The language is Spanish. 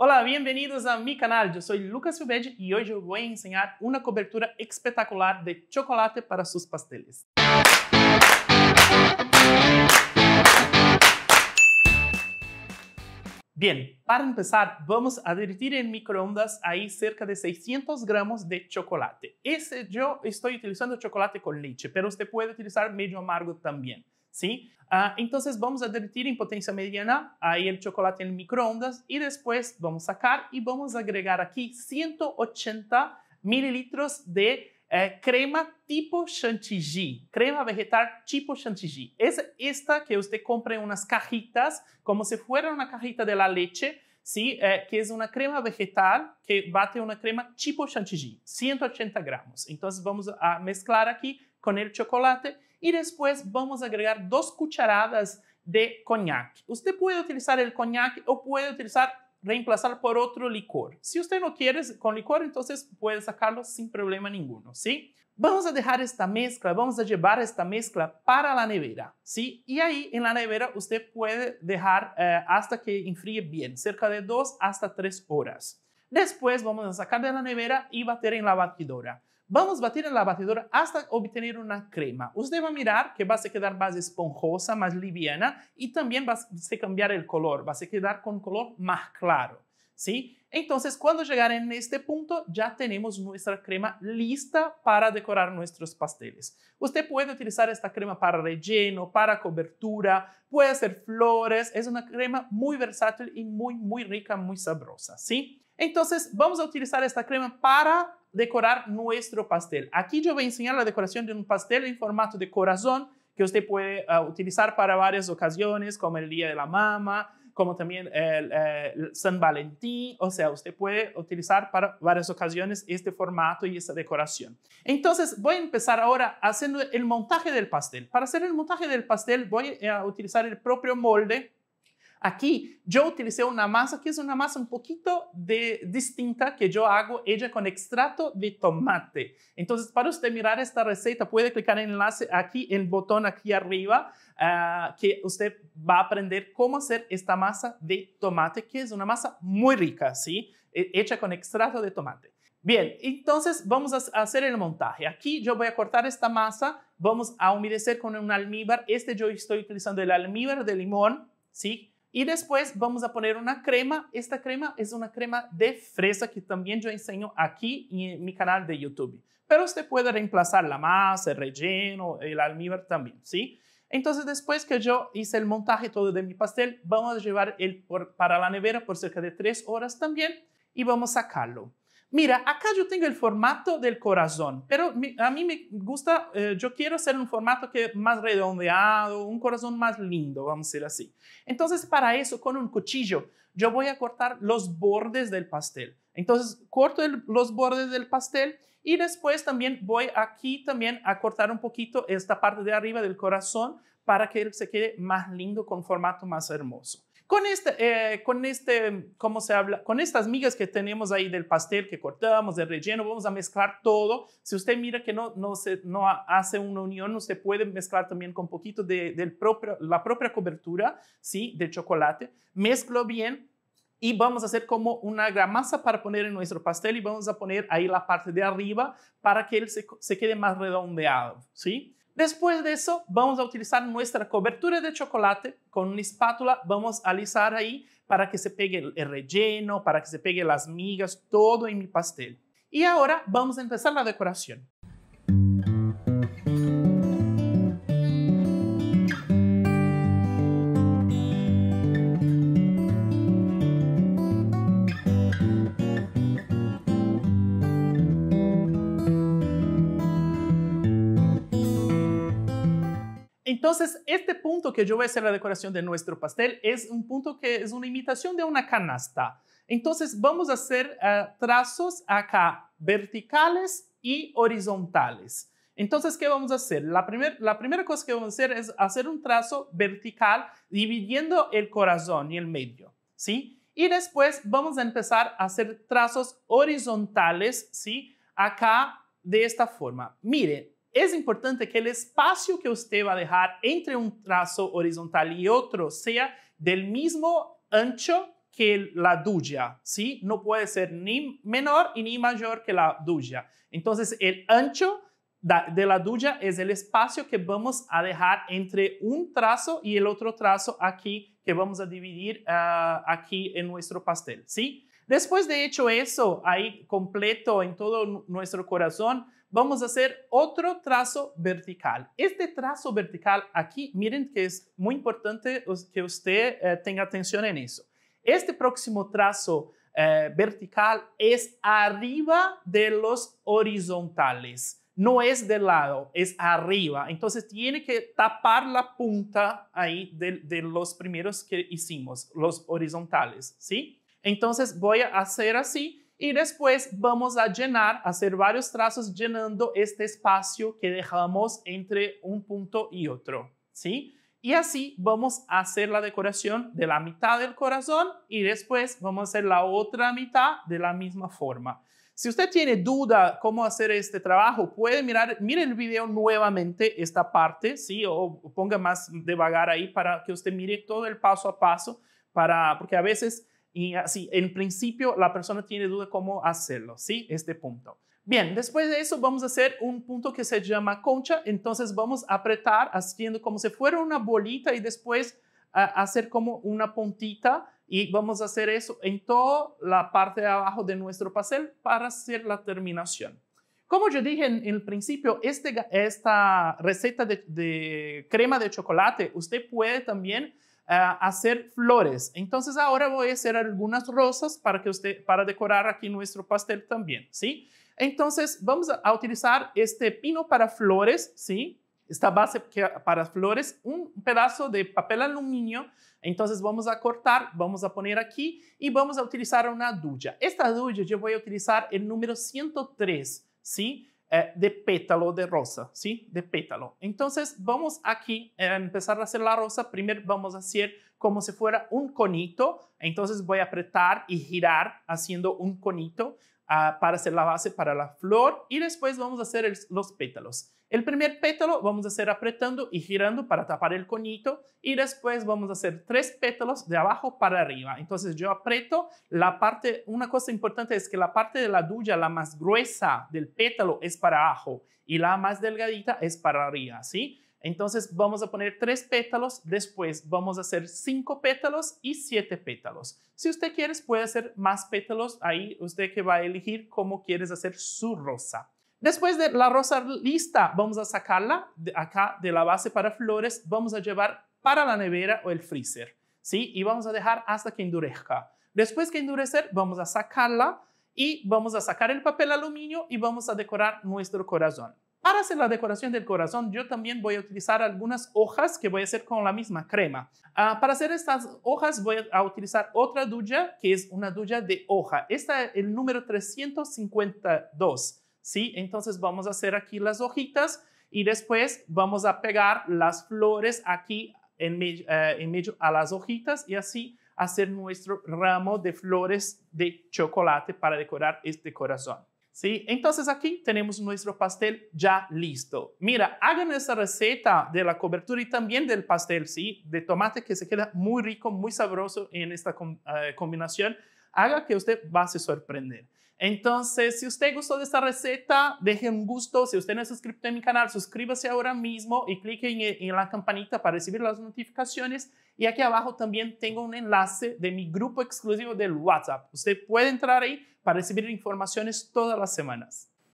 Hola, bienvenidos a mi canal. Yo soy Lucas Ubed y hoy yo voy a enseñar una cobertura espectacular de chocolate para sus pasteles. Bien, para empezar vamos a derretir en microondas ahí cerca de 600 gramos de chocolate. Ese yo estoy utilizando chocolate con leche, pero usted puede utilizar medio amargo también. ¿sí? Ah, entonces vamos a derretir en potencia mediana ahí el chocolate en el microondas y después vamos a sacar y vamos a agregar aquí 180 mililitros de eh, crema tipo chantilly, crema vegetal tipo chantilly. Es esta que usted compra en unas cajitas, como si fuera una cajita de la leche, ¿sí? Eh, que es una crema vegetal que bate una crema tipo chantilly, 180 gramos. Entonces vamos a mezclar aquí con el chocolate y después vamos a agregar dos cucharadas de coñac. Usted puede utilizar el coñac o puede utilizar reemplazar por otro licor. Si usted no quiere con licor, entonces puede sacarlo sin problema ninguno, ¿sí? Vamos a dejar esta mezcla, vamos a llevar esta mezcla para la nevera, ¿sí? Y ahí en la nevera usted puede dejar eh, hasta que enfríe bien, cerca de dos hasta tres horas. Después vamos a sacar de la nevera y bater en la batidora. Vamos a batir en la batidora hasta obtener una crema. Usted va a mirar que va a quedar más esponjosa, más liviana y también va a cambiar el color, va a quedar con color más claro. ¿Sí? Entonces, cuando llegar a este punto, ya tenemos nuestra crema lista para decorar nuestros pasteles. Usted puede utilizar esta crema para relleno, para cobertura, puede hacer flores. Es una crema muy versátil y muy, muy rica, muy sabrosa, ¿sí? Entonces, vamos a utilizar esta crema para decorar nuestro pastel. Aquí yo voy a enseñar la decoración de un pastel en formato de corazón que usted puede ah, utilizar para varias ocasiones, como el Día de la Mama, como también eh, el San Valentín, o sea, usted puede utilizar para varias ocasiones este formato y esta decoración. Entonces, voy a empezar ahora haciendo el montaje del pastel. Para hacer el montaje del pastel voy a utilizar el propio molde Aquí yo utilicé una masa que es una masa un poquito de, distinta que yo hago ella con extracto de tomate. Entonces, para usted mirar esta receta, puede clicar en el enlace aquí, el botón aquí arriba, ah, que usted va a aprender cómo hacer esta masa de tomate, que es una masa muy rica, ¿sí? E, hecha con extracto de tomate. Bien, entonces vamos a hacer el montaje. Aquí yo voy a cortar esta masa, vamos a humedecer con un almíbar. Este yo estoy utilizando el almíbar de limón, ¿sí? Y después vamos a poner una crema. Esta crema es una crema de fresa que también yo enseño aquí en mi canal de YouTube. Pero usted puede reemplazar la masa, el relleno, el almíbar también, ¿sí? Entonces, después que yo hice el montaje todo de mi pastel, vamos a llevar el para la nevera por cerca de tres horas también y vamos a sacarlo. Mira, acá yo tengo el formato del corazón, pero a mí me gusta, eh, yo quiero hacer un formato que más redondeado, un corazón más lindo, vamos a decir así. Entonces, para eso, con un cuchillo, yo voy a cortar los bordes del pastel. Entonces, corto los bordes del pastel y después también voy aquí también a cortar un poquito esta parte de arriba del corazón para que se quede más lindo con formato más hermoso. Con este, eh, con este, ¿cómo se habla? Con estas migas que tenemos ahí del pastel que cortamos, del relleno, vamos a mezclar todo. Si usted mira que no, no, se, no hace una unión, usted puede mezclar también con poquito de del propio, la propia cobertura, ¿sí? De chocolate. Mezclo bien, y vamos a hacer como una gramasa para poner en nuestro pastel y vamos a poner ahí la parte de arriba para que él se quede más redondeado, ¿sí? Después de eso, vamos a utilizar nuestra cobertura de chocolate con una espátula. Vamos a alisar ahí para que se pegue el relleno, para que se pegue las migas, todo en mi pastel. Y ahora vamos a empezar la decoración. Entonces, este punto que yo voy a hacer la decoración de nuestro pastel es un punto que es una imitación de una canasta. Entonces, vamos a hacer eh, trazos acá verticales y horizontales. Entonces, ¿qué vamos a hacer? La, la primera cosa que vamos a hacer es hacer un trazo vertical dividiendo el corazón y el medio, ¿sí? Y después vamos a empezar a hacer trazos horizontales, ¿sí? Acá de esta forma. Mire, es importante que el espacio que usted va a dejar entre un trazo horizontal y otro sea del mismo ancho que la duya, ¿sí? No puede ser ni menor ni mayor que la duya. Entonces, el ancho de la duya es el espacio que vamos a dejar entre un trazo y el otro trazo aquí que vamos a dividir ah, aquí en nuestro pastel, ¿sí? Después de hecho eso, ahí completo en todo nuestro corazón, vamos a hacer otro trazo vertical. Este trazo vertical aquí, miren que es muy importante que usted eh, tenga atención en eso. Este próximo trazo eh, vertical es arriba de los horizontales. No es del lado, es arriba. Entonces tiene que tapar la punta ahí de, de los primeros que hicimos, los horizontales, ¿sí? Entonces voy a hacer así y después vamos a llenar, hacer varios trazos llenando este espacio que dejamos entre un punto y otro, ¿sí? Y así vamos a hacer la decoración de la mitad del corazón y después vamos a hacer la otra mitad de la misma forma. Si usted tiene duda cómo hacer este trabajo, puede mirar, mire el video nuevamente, esta parte, ¿sí? O ponga más devagar ahí para que usted mire todo el paso a paso, para, porque a veces y así, en principio, la persona tiene duda cómo hacerlo, ¿sí? Este punto. Bien, después de eso vamos a hacer un punto que se llama concha. Entonces vamos a apretar haciendo como si fuera una bolita y después hacer como una puntita. Y vamos a hacer eso en toda la parte de abajo de nuestro pastel para hacer la terminación. Como yo dije en, el principio, este esta receta de crema de chocolate, usted puede también eh, hacer flores. Entonces ahora voy a hacer algunas rosas para, que usted, para decorar aquí nuestro pastel también, ¿sí? Entonces vamos a utilizar este pino para flores, ¿sí? Esta base para flores, un pedazo de papel aluminio. Entonces vamos a cortar, vamos a poner aquí y vamos a utilizar una duya. Esta duya yo voy a utilizar el número 103, ¿sí? Eh, de pétalo de rosa, ¿sí? De pétalo. Entonces vamos aquí a empezar a hacer la rosa. Primero vamos a hacer como si fuera un conito. Entonces voy a apretar y girar haciendo un conito ah, para hacer la base para la flor y después vamos a hacer los pétalos. El primer pétalo vamos a hacer apretando y girando para tapar el conito y después vamos a hacer tres pétalos de abajo para arriba. Entonces yo aprieto la parte, una cosa importante es que la parte de la duya, la más gruesa del pétalo es para abajo y la más delgadita es para arriba, ¿sí? Entonces vamos a poner tres pétalos, después vamos a hacer cinco pétalos y siete pétalos. Si usted quiere puede hacer más pétalos, ahí usted que va a elegir cómo quieres hacer su rosa. Después de la rosa lista, vamos a sacarla de acá de la base para flores, vamos a llevar para la nevera o el freezer, ¿sí? Y vamos a dejar hasta que endurezca. Después que endurecer, vamos a sacarla y vamos a sacar el papel aluminio y vamos a decorar nuestro corazón. Para hacer la decoración del corazón, yo también voy a utilizar algunas hojas que voy a hacer con la misma crema. Ah, para hacer estas hojas voy a utilizar otra duya, que es una duya de hoja. Esta es el número 352. ¿sí? Entonces vamos a hacer aquí las hojitas y después vamos a pegar las flores aquí eh, en medio, a las hojitas y así hacer nuestro ramo de flores de chocolate para decorar este corazón. ¿Sí? Entonces aquí tenemos nuestro pastel ya listo. Mira, hagan esta receta de la cobertura y también del pastel, ¿sí? De tomate que se queda muy rico, muy sabroso en esta eh, combinación. Haga que usted va a sorprender. Entonces, si usted gustó de esta receta, deje un gusto. Si usted no es suscrito en mi canal, suscríbase ahora mismo y clique eh, en la campanita para recibir las notificaciones. Y aquí abajo también tengo un enlace de mi grupo exclusivo del WhatsApp. Usted puede entrar ahí para recibir informaciones todas las semanas.